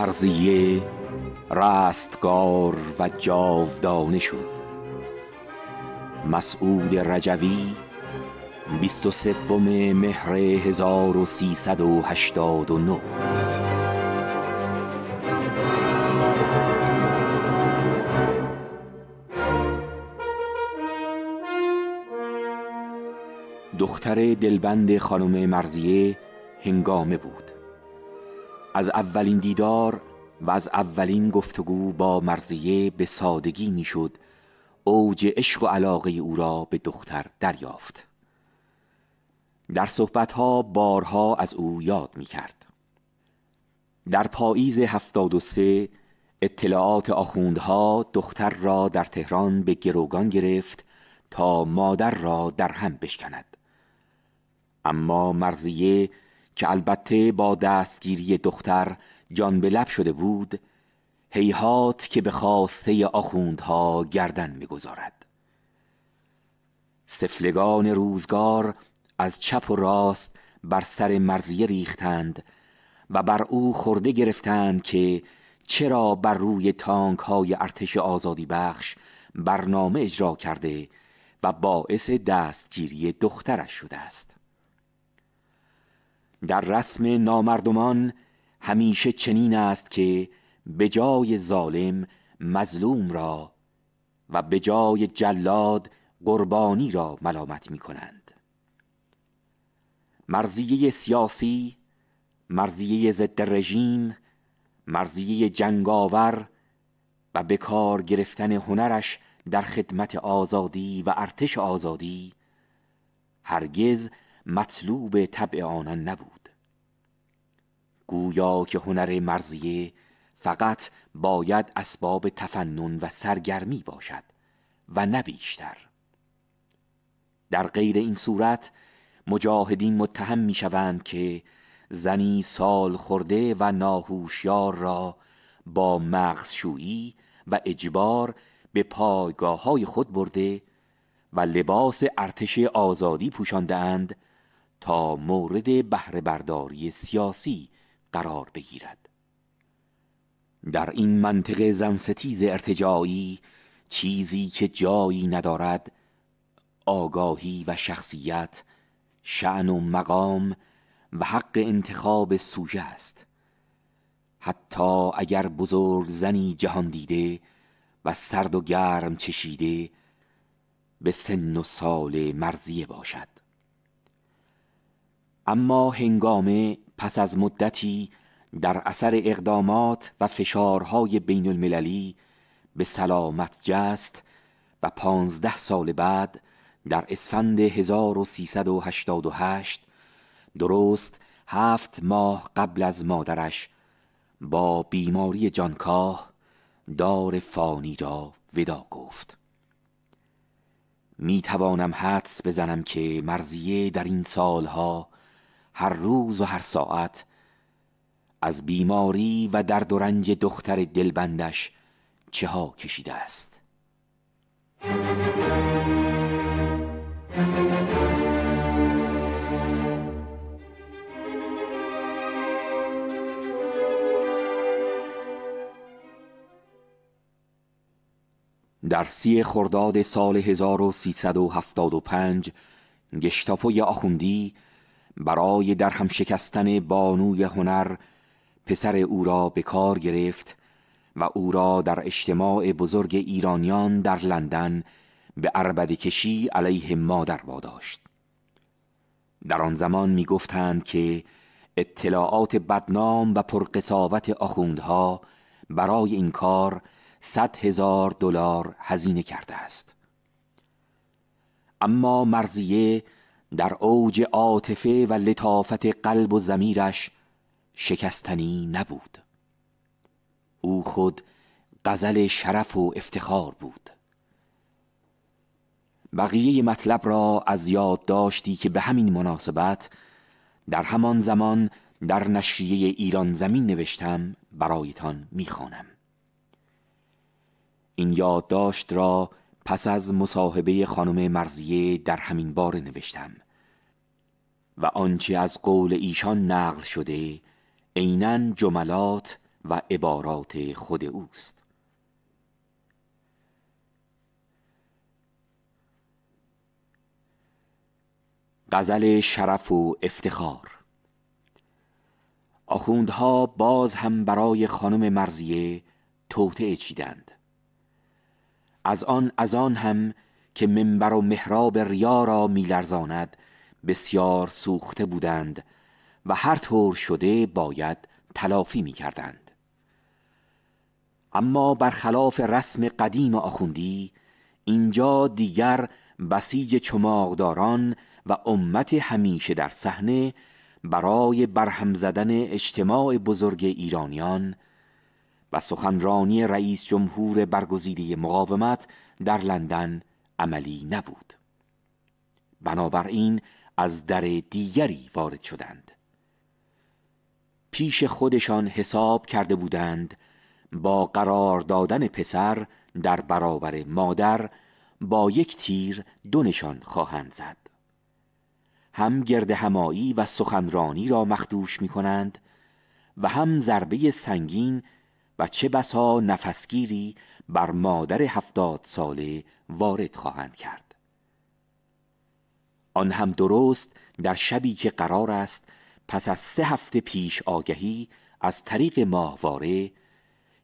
مرزیه رستگار و جاودانه شد مسعود رجوی 23 مهر 1389 دختر دلبند خانم مرزیه هنگامه بود از اولین دیدار و از اولین گفتگو با مرزیه به سادگی میشد اوج عشق و علاقه او را به دختر دریافت در صحبتها بارها از او یاد می کرد. در پاییز 73 اطلاعات آخوندها دختر را در تهران به گروگان گرفت تا مادر را در هم بشکند اما مرزیه که البته با دستگیری دختر جان لب شده بود هیهات که به خواسته آخوندها گردن میگذارد سفلگان روزگار از چپ و راست بر سر مرزیه ریختند و بر او خورده گرفتند که چرا بر روی تانک های ارتش آزادی بخش برنامه اجرا کرده و باعث دستگیری دخترش شده است در رسم نامردمان همیشه چنین است که به جای ظالم مظلوم را و به جای جلاد قربانی را ملامت می کنند مرزیه سیاسی مرزیه ضد رژیم مرزیه جنگاور و به کار گرفتن هنرش در خدمت آزادی و ارتش آزادی هرگز مطلوب طبع آنان نبود گویا که هنر مرزیه فقط باید اسباب تفنن و سرگرمی باشد و نه بیشتر در غیر این صورت مجاهدین متهم میشوند که زنی سال خورده و ناهوشیار را با مغزشویی و اجبار به پایگاه های خود برده و لباس ارتش آزادی پوشانده اند تا مورد بهره برداری سیاسی قرار بگیرد در این منطقه زنستیز ارتجاعی چیزی که جایی ندارد آگاهی و شخصیت شعن و مقام و حق انتخاب سوژه است حتی اگر بزرگ زنی جهان دیده و سرد و گرم چشیده به سن و سال مرزیه باشد اما هنگامه پس از مدتی در اثر اقدامات و فشارهای بین المللی به سلامت جست و پانزده سال بعد در اسفند 1388 درست هفت ماه قبل از مادرش با بیماری جانکاه دار فانی را ودا گفت می توانم حدس بزنم که مرزیه در این سالها هر روز و هر ساعت از بیماری و درد و رنج دختر دلبندش چه ها کشیده است در سی خرداد سال 1375 گشتاپوی آخوندی برای در هم شکستن بانوی هنر پسر او را به کار گرفت و او را در اجتماع بزرگ ایرانیان در لندن به عربد کشی علیه مادر واداشت در آن زمان می گفتند که اطلاعات بدنام و پرقصاوت آخوندها برای این کار صد هزار دلار هزینه کرده است اما مرزیه در اوج عاطفه و لطافت قلب و زمیرش شکستنی نبود او خود غزل شرف و افتخار بود بقیه مطلب را از یاد داشتی که به همین مناسبت در همان زمان در نشریه ایران زمین نوشتم برایتان میخوانم این یادداشت را پس از مصاحبه خانم مرزیه در همین بار نوشتم و آنچه از قول ایشان نقل شده عینا جملات و عبارات خود اوست غزل شرف و افتخار آخوندها باز هم برای خانم مرزیه توطعه چیدند از آن از آن هم که منبر و محراب ریا را میلرزاند بسیار سوخته بودند و هر طور شده باید تلافی میکردند اما برخلاف رسم قدیم آخوندی اینجا دیگر بسیج چماغداران و امت همیشه در صحنه برای برهم زدن اجتماع بزرگ ایرانیان و سخنرانی رئیس جمهور برگزیده مقاومت در لندن عملی نبود بنابراین از در دیگری وارد شدند پیش خودشان حساب کرده بودند با قرار دادن پسر در برابر مادر با یک تیر دو نشان خواهند زد هم گرد همایی و سخنرانی را مخدوش می کنند و هم ضربه سنگین و چه بسا نفسگیری بر مادر هفتاد ساله وارد خواهند کرد آن هم درست در شبی که قرار است پس از سه هفته پیش آگهی از طریق ماهواره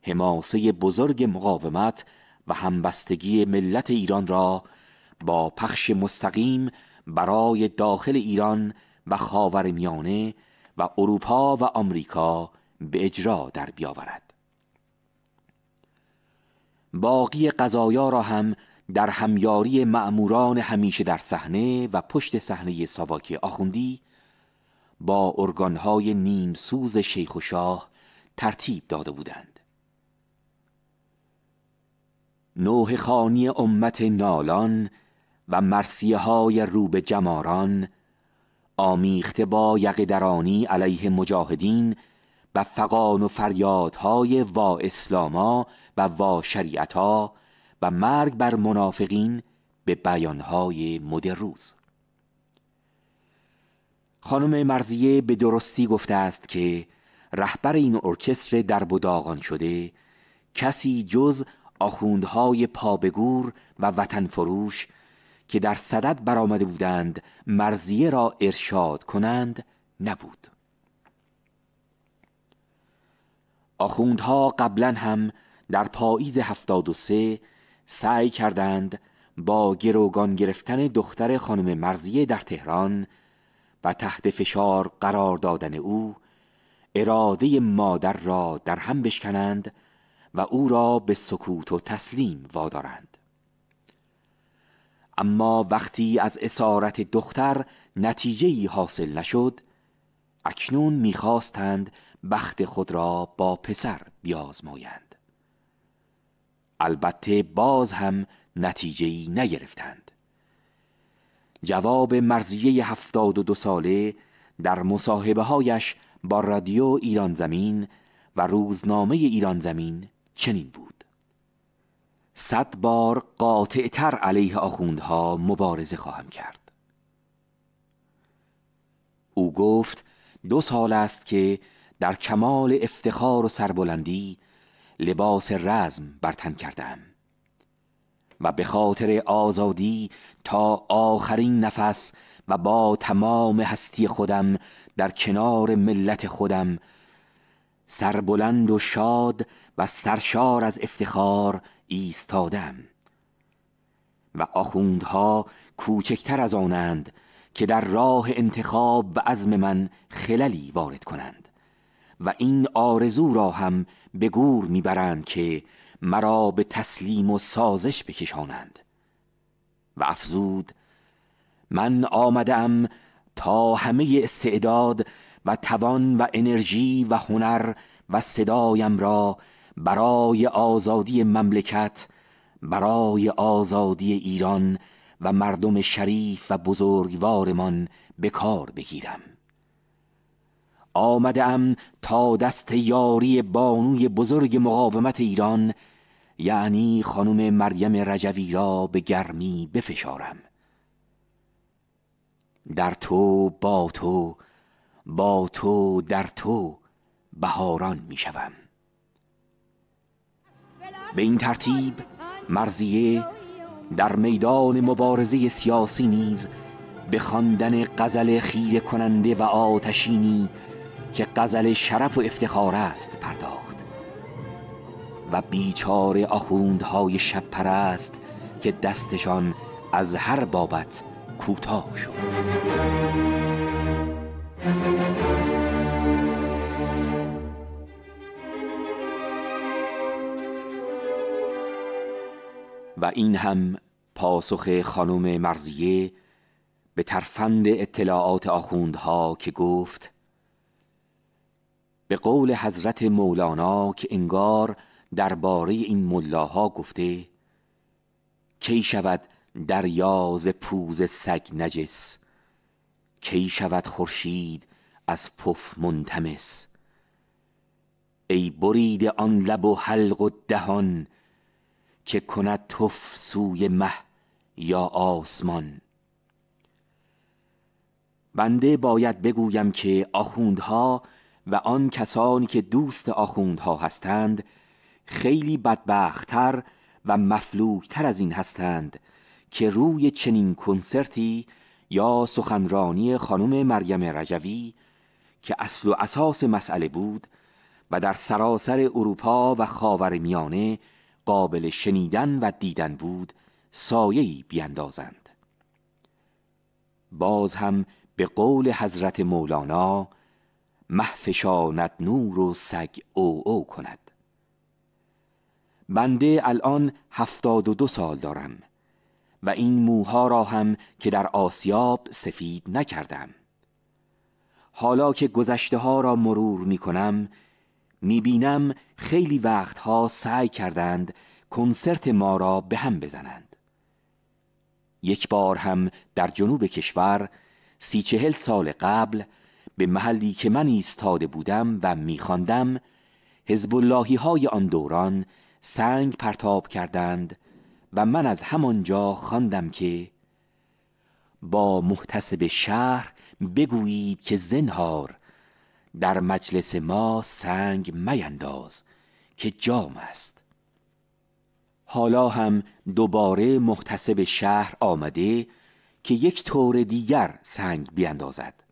حماسه بزرگ مقاومت و همبستگی ملت ایران را با پخش مستقیم برای داخل ایران و خاورمیانه میانه و اروپا و آمریکا به اجرا در بیاورد باقی قضایا را هم در همیاری معموران همیشه در صحنه و پشت صحنه ساواکی آخوندی با ارگانهای نیم سوز شیخ و شاه ترتیب داده بودند نوه خانی امت نالان و مرسیه های روبه جماران آمیخته با یقدرانی علیه مجاهدین و فقان و فریادهای وا اسلاما و وا شریعتا و مرگ بر منافقین به بیانهای مدروز خانم مرزیه به درستی گفته است که رهبر این ارکستر در بوداغان شده کسی جز آخوندهای پابگور و وطن فروش که در صدد برآمده بودند مرزیه را ارشاد کنند نبود آخوندها قبلا هم در پاییز سه سعی کردند با گروگان گرفتن دختر خانم مرزیه در تهران و تحت فشار قرار دادن او اراده مادر را در هم بشکنند و او را به سکوت و تسلیم وادارند اما وقتی از اسارت دختر نتیجه حاصل نشد اکنون میخواستند بخت خود را با پسر بیازمایند البته باز هم ای نگرفتند جواب مرزیه هفتاد و دو ساله در مصاحبه هایش با رادیو ایران زمین و روزنامه ایران زمین چنین بود صد بار قاطع تر علیه آخوندها مبارزه خواهم کرد او گفت دو سال است که در کمال افتخار و سربلندی لباس رزم بر تن کردم و به خاطر آزادی تا آخرین نفس و با تمام هستی خودم در کنار ملت خودم سربلند و شاد و سرشار از افتخار ایستادم و آخوندها کوچکتر از آنند که در راه انتخاب و عزم من خللی وارد کنند و این آرزو را هم به گور میبرند که مرا به تسلیم و سازش بکشانند و افزود من آمدم تا همه استعداد و توان و انرژی و هنر و صدایم را برای آزادی مملکت برای آزادی ایران و مردم شریف و بزرگوارمان به کار بگیرم آمده تا دست یاری بانوی بزرگ مقاومت ایران یعنی خانم مریم رجوی را به گرمی بفشارم در تو با تو با تو در تو بهاران می شوم به این ترتیب مرزیه در میدان مبارزه سیاسی نیز به خواندن غزل خیره کننده و آتشینی که قزل شرف و افتخار است پرداخت و بیچاره آخوندهای شب پرست که دستشان از هر بابت کوتاه شد و این هم پاسخ خانم مرزیه به ترفند اطلاعات آخوندها که گفت به قول حضرت مولانا که انگار درباره این ملاها گفته کی شود دریاز پوز سگ نجس کی شود خورشید از پف منتمس ای برید آن لب و حلق و دهان که کند تف سوی مه یا آسمان بنده باید بگویم که آخوندها و آن کسانی که دوست آخوندها هستند خیلی بدبختتر و مفلوکتر از این هستند که روی چنین کنسرتی یا سخنرانی خانم مریم رجوی که اصل و اساس مسئله بود و در سراسر اروپا و خاور میانه قابل شنیدن و دیدن بود سایهی بیندازند باز هم به قول حضرت مولانا محفشاند نور و سگ او او کند بنده الان هفتاد و دو سال دارم و این موها را هم که در آسیاب سفید نکردم حالا که گذشته ها را مرور می کنم می بینم خیلی وقتها سعی کردند کنسرت ما را به هم بزنند یک بار هم در جنوب کشور سی چهل سال قبل به محلی که من ایستاده بودم و میخواندم حزب های آن دوران سنگ پرتاب کردند و من از همانجا خواندم که با محتسب شهر بگویید که زنهار در مجلس ما سنگ مینداز که جام است حالا هم دوباره محتسب شهر آمده که یک طور دیگر سنگ بیندازد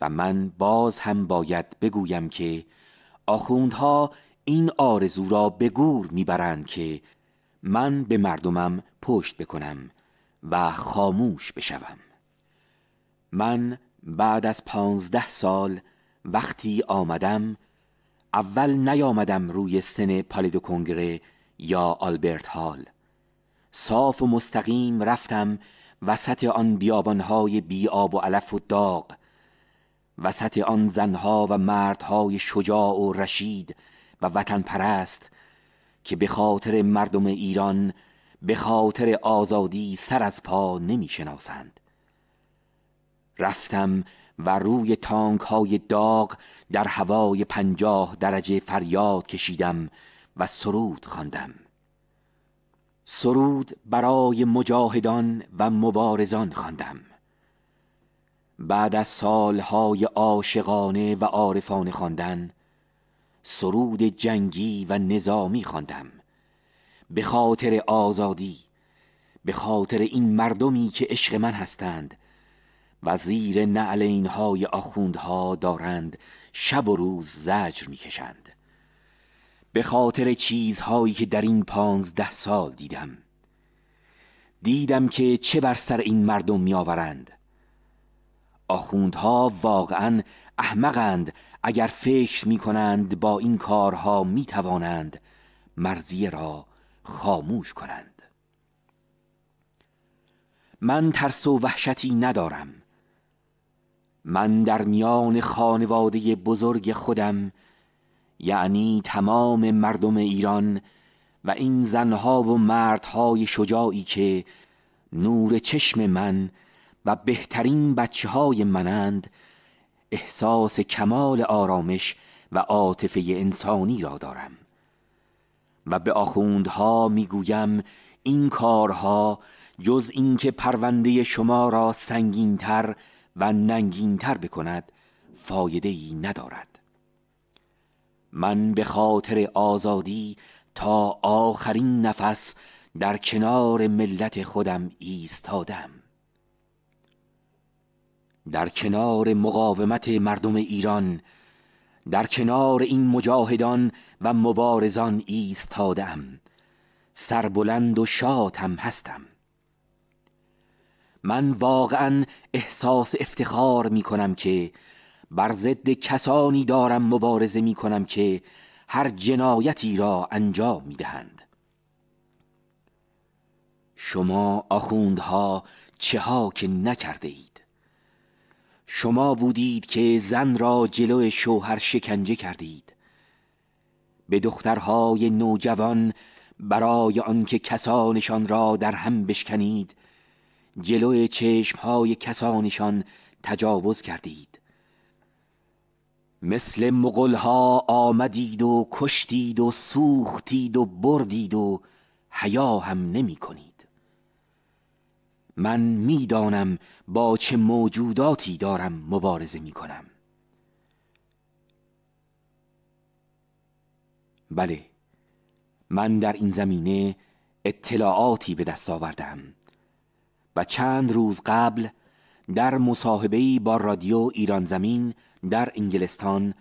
و من باز هم باید بگویم که آخوندها این آرزو را به گور میبرند که من به مردمم پشت بکنم و خاموش بشوم من بعد از پانزده سال وقتی آمدم اول نیامدم روی سن پالیدو کنگره یا آلبرت هال صاف و مستقیم رفتم وسط آن بیابانهای آب و علف و داغ وسط آن زنها و مردهای شجاع و رشید و وطن پرست که به خاطر مردم ایران به خاطر آزادی سر از پا نمی شناسند. رفتم و روی تانک های داغ در هوای پنجاه درجه فریاد کشیدم و سرود خواندم. سرود برای مجاهدان و مبارزان خواندم. بعد از سالهای عاشقانه و عارفانه خواندن سرود جنگی و نظامی خواندم به خاطر آزادی به خاطر این مردمی که عشق من هستند و زیر نعلین های آخوندها دارند شب و روز زجر میکشند به خاطر چیزهایی که در این پانزده سال دیدم دیدم که چه بر سر این مردم میآورند آخوندها واقعا احمقند اگر فکر می کنند با این کارها می توانند مرزیه را خاموش کنند من ترس و وحشتی ندارم من در میان خانواده بزرگ خودم یعنی تمام مردم ایران و این زنها و مردهای شجاعی که نور چشم من و بهترین بچه های منند احساس کمال آرامش و عاطفه انسانی را دارم و به آخوندها میگویم این کارها جز اینکه پرونده شما را سنگینتر و ننگینتر بکند فایده ای ندارد من به خاطر آزادی تا آخرین نفس در کنار ملت خودم ایستادم در کنار مقاومت مردم ایران در کنار این مجاهدان و مبارزان ایستادم سربلند و شادم هستم من واقعا احساس افتخار می کنم که بر ضد کسانی دارم مبارزه می کنم که هر جنایتی را انجام می دهند شما آخوندها چه ها که نکرده شما بودید که زن را جلو شوهر شکنجه کردید به دخترهای نوجوان برای آنکه کسانشان را در هم بشکنید جلو چشمهای کسانشان تجاوز کردید مثل مغلها آمدید و کشتید و سوختید و بردید و حیا هم نمی کنید من میدانم با چه موجوداتی دارم مبارزه می کنم بله من در این زمینه اطلاعاتی به دست آوردم و چند روز قبل در مصاحبه‌ای با رادیو ایران زمین در انگلستان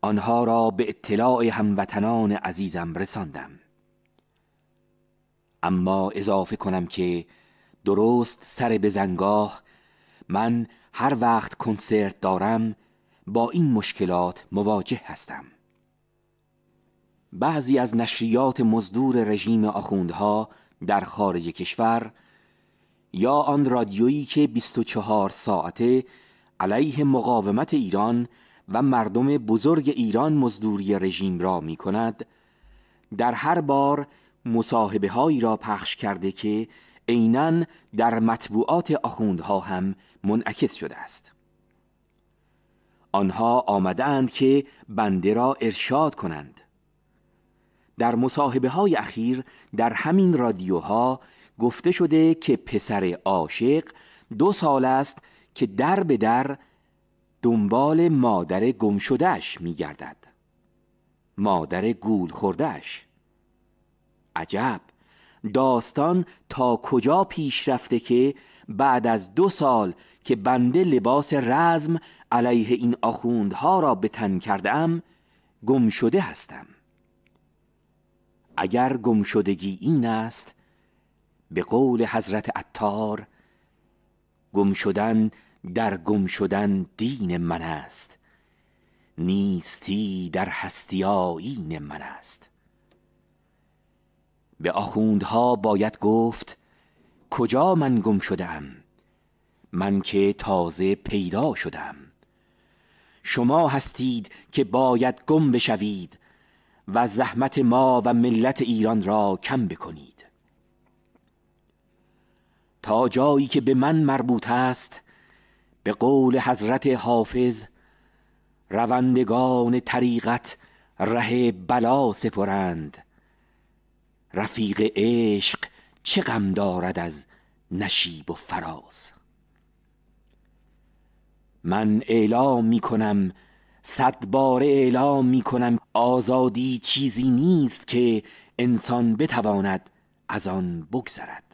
آنها را به اطلاع هموطنان عزیزم رساندم اما اضافه کنم که درست سر زنگاه من هر وقت کنسرت دارم با این مشکلات مواجه هستم بعضی از نشریات مزدور رژیم آخوندها در خارج کشور یا آن رادیویی که 24 ساعته علیه مقاومت ایران و مردم بزرگ ایران مزدوری رژیم را می کند در هر بار مصاحبه هایی را پخش کرده که عینا در مطبوعات آخوندها هم منعکس شده است آنها آمدند که بنده را ارشاد کنند در مصاحبه های اخیر در همین رادیوها گفته شده که پسر عاشق دو سال است که در به در دنبال مادر گم شدهش می گردد مادر گول خوردهش عجب داستان تا کجا پیش رفته که بعد از دو سال که بنده لباس رزم علیه این آخوندها را به تن کردم گم شده هستم اگر گم شدگی این است به قول حضرت عطار گم شدن در گم شدن دین من است نیستی در هستی من است به آخوندها باید گفت کجا من گم شدم من که تازه پیدا شدم شما هستید که باید گم بشوید و زحمت ما و ملت ایران را کم بکنید تا جایی که به من مربوط است به قول حضرت حافظ روندگان طریقت ره بلا سپرند رفیق عشق چه غم دارد از نشیب و فراز من اعلام می کنم صد بار اعلام می کنم آزادی چیزی نیست که انسان بتواند از آن بگذرد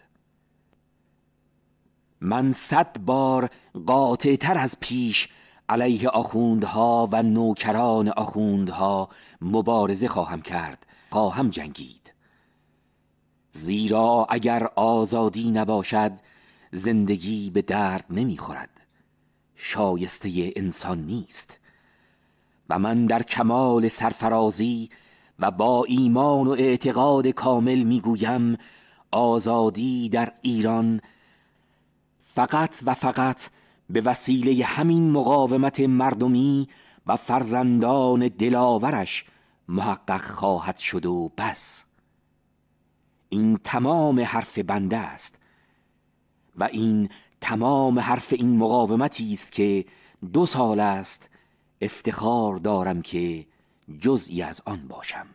من صد بار قاطع تر از پیش علیه آخوندها و نوکران آخوندها مبارزه خواهم کرد خواهم جنگید زیرا اگر آزادی نباشد زندگی به درد نمیخورد شایسته انسان نیست و من در کمال سرفرازی و با ایمان و اعتقاد کامل میگویم آزادی در ایران فقط و فقط به وسیله همین مقاومت مردمی و فرزندان دلاورش محقق خواهد شد و بس این تمام حرف بنده است و این تمام حرف این مقاومتی است که دو سال است افتخار دارم که جزئی از آن باشم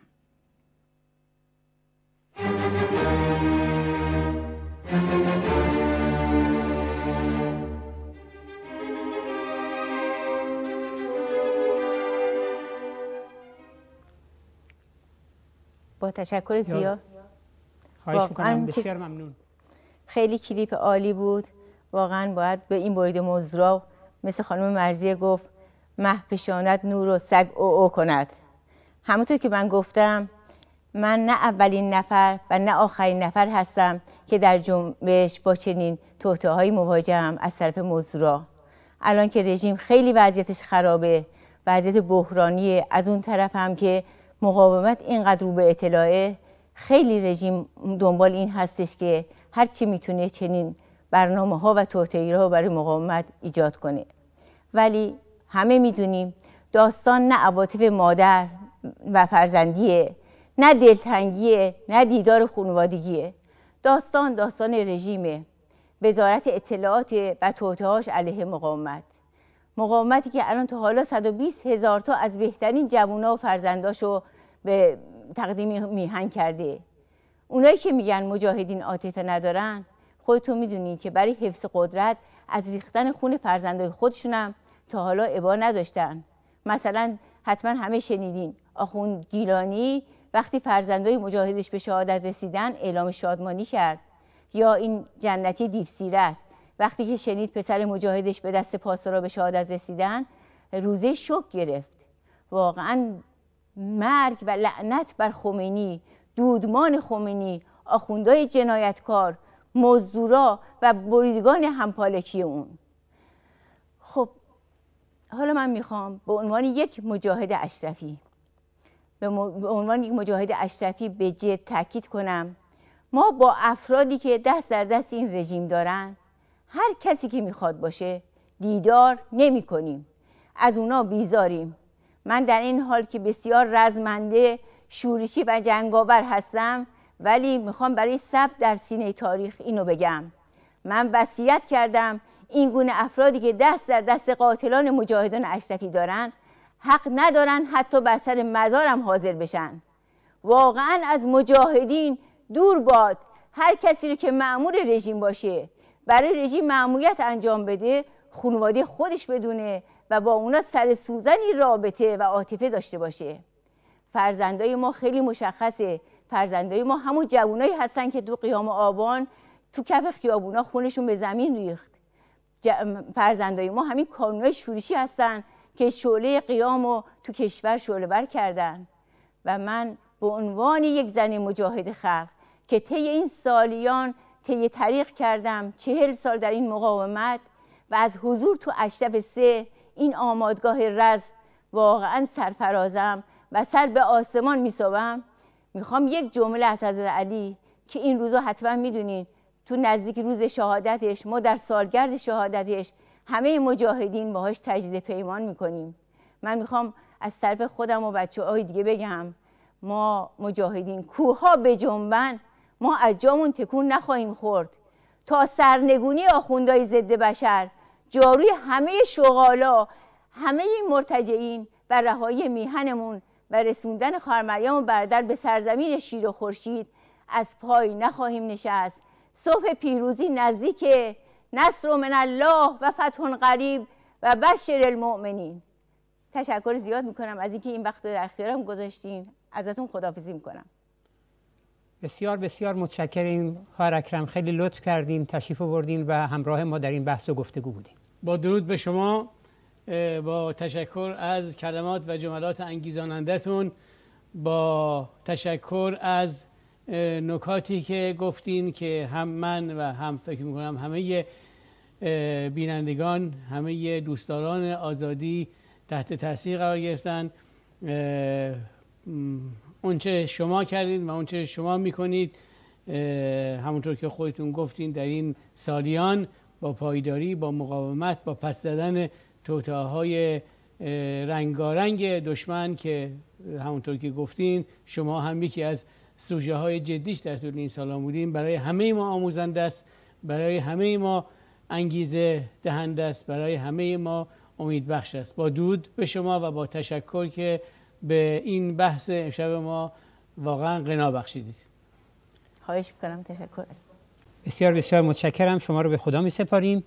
با تشکر زیاد خواهش میکنم بسیار ممنون خیلی کلیپ عالی بود واقعا باید به این برید مزرا مثل خانم مرزیه گفت محفشانت نور و سگ او او کند همونطور که من گفتم من نه اولین نفر و نه آخرین نفر هستم که در جنبش با چنین توته های مواجهم از طرف مزرا الان که رژیم خیلی وضعیتش خرابه وضعیت بحرانیه از اون طرف هم که مقاومت اینقدر رو به اطلاعه خیلی رژیم دنبال این هستش که هر چی میتونه چنین برنامه ها و توطعی ها برای مقاومت ایجاد کنه ولی همه میدونیم داستان نه عواطف مادر و فرزندیه نه دلتنگیه نه دیدار خونوادگیه داستان داستان رژیمه وزارت اطلاعات و توتهاش علیه مقاومت مقاومتی که الان تا حالا 120 هزار تا از بهترین جوونا و فرزنداشو به تقدیم میهن کرده اونایی که میگن مجاهدین عاطفه ندارن خودتون میدونی که برای حفظ قدرت از ریختن خون فرزندای خودشونم تا حالا ابا نداشتن مثلا حتما همه شنیدین آخون گیلانی وقتی فرزندای مجاهدش به شهادت رسیدن اعلام شادمانی کرد یا این جنتی دیفسیرت وقتی که شنید پسر مجاهدش به دست پاسدارا به شهادت رسیدن روزه شک گرفت واقعا مرگ و لعنت بر خمینی دودمان خمینی آخوندهای جنایتکار مزدورا و بریدگان همپالکی اون خب حالا من میخوام به عنوان یک مجاهد اشرفی به, عنوان یک مجاهد اشرفی به جد تاکید کنم ما با افرادی که دست در دست این رژیم دارن هر کسی که میخواد باشه دیدار نمی کنیم از اونا بیزاریم من در این حال که بسیار رزمنده شورشی و جنگاور هستم ولی میخوام برای ثبت در سینه تاریخ اینو بگم من وصیت کردم این گونه افرادی که دست در دست قاتلان مجاهدان اشتکی دارن حق ندارن حتی بر سر مدارم حاضر بشن واقعا از مجاهدین دور باد هر کسی رو که معمور رژیم باشه برای رژیم معمولیت انجام بده خونواده خودش بدونه و با اونا سر سوزنی رابطه و عاطفه داشته باشه فرزندای ما خیلی مشخصه فرزندای ما همون جوانایی هستن که دو قیام آبان تو کف خیابونا خونشون به زمین ریخت فرزندای ما همین کانونای شورشی هستن که شعله قیام رو تو کشور شعله بر کردن و من به عنوان یک زن مجاهد خلق که طی این سالیان طی تاریخ کردم چهل سال در این مقاومت و از حضور تو اشرف سه این آمادگاه رز واقعا سرفرازم و سر به آسمان میسابم میخوام یک جمله از حضرت علی که این روزا حتما میدونید تو نزدیک روز شهادتش ما در سالگرد شهادتش همه مجاهدین باهاش تجدید پیمان میکنیم من میخوام از طرف خودم و بچه دیگه بگم ما مجاهدین کوها به جنبن ما از جامون تکون نخواهیم خورد تا سرنگونی آخوندهای ضد بشر جاروی همه شغالا همه این مرتجعین و رهایی میهنمون و رسوندن خارمریام و بردر به سرزمین شیر و خورشید از پای نخواهیم نشست صبح پیروزی نزدیک نصر من الله و فتح قریب و بشر المؤمنین تشکر زیاد میکنم از اینکه این وقت در اختیارم گذاشتین ازتون خدافزی میکنم بسیار بسیار این خواهر اکرم خیلی لطف کردین تشریف بردین و همراه ما در این بحث و گفتگو بودین با درود به شما با تشکر از کلمات و جملات انگیزانندتون با تشکر از نکاتی که گفتین که هم من و هم فکر میکنم همه بینندگان همه دوستداران آزادی تحت تاثیر قرار گرفتن اونچه شما کردین و اونچه شما میکنید همونطور که خودتون گفتین در این سالیان با پایداری با مقاومت با پس زدن توتاهای رنگارنگ دشمن که همونطور که گفتین شما هم یکی از سوژه های جدیش در طول این سال بودیم برای همه ما آموزنده است برای همه ما انگیزه دهنده است برای همه ما امید بخش است با دود به شما و با تشکر که به این بحث امشب ما واقعا غنا بخشیدید خواهش میکنم تشکر است بسیار بسیار متشکرم شما رو به خدا می سپاریم